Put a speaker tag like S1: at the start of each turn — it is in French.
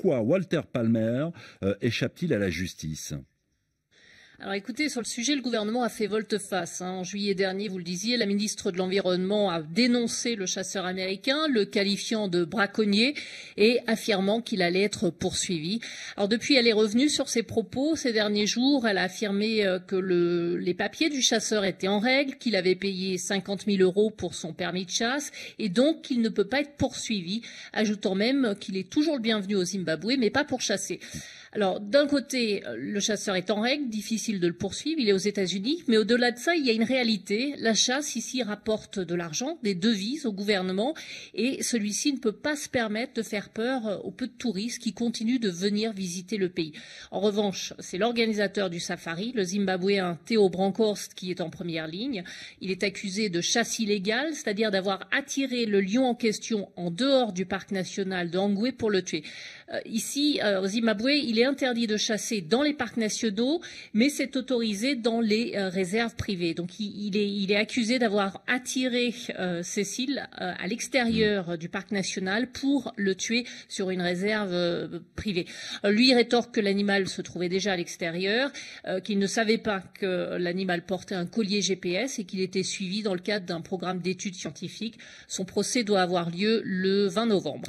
S1: pourquoi Walter Palmer euh, échappe-t-il à la justice alors écoutez, sur le sujet, le gouvernement a fait volte-face. Hein. En juillet dernier, vous le disiez, la ministre de l'Environnement a dénoncé le chasseur américain, le qualifiant de braconnier et affirmant qu'il allait être poursuivi. Alors depuis, elle est revenue sur ses propos. Ces derniers jours, elle a affirmé euh, que les papiers du chasseur étaient en règle, qu'il avait payé 50 000 euros pour son permis de chasse et donc qu'il ne peut pas être poursuivi, ajoutant même qu'il est toujours le bienvenu au Zimbabwe, mais pas pour chasser. Alors d'un côté, euh, le chasseur est en règle, difficile de le poursuivre, il est aux États-Unis, mais au-delà de ça, il y a une réalité. La chasse ici rapporte de l'argent, des devises au gouvernement, et celui-ci ne peut pas se permettre de faire peur aux peu de touristes qui continuent de venir visiter le pays. En revanche, c'est l'organisateur du safari, le Zimbabwéen Théo Brancorst, qui est en première ligne. Il est accusé de chasse illégale, c'est-à-dire d'avoir attiré le lion en question en dehors du parc national d'Angoué pour le tuer. Euh, ici, euh, au Zimbabwe, il est interdit de chasser dans les parcs nationaux, mais est autorisé dans les euh, réserves privées. Donc il, est, accusé d'avoir attiré euh, Cécile euh, à l'extérieur mm. du parc national pour le tuer sur une réserve privée. lui rétorque que l'animal se trouvait déjà à l'extérieur, qu'il ne savait pas que l'animal portait un collier GPS et qu'il était suivi dans le cadre d'un programme d'études scientifiques. Son procès doit avoir lieu le 20 novembre.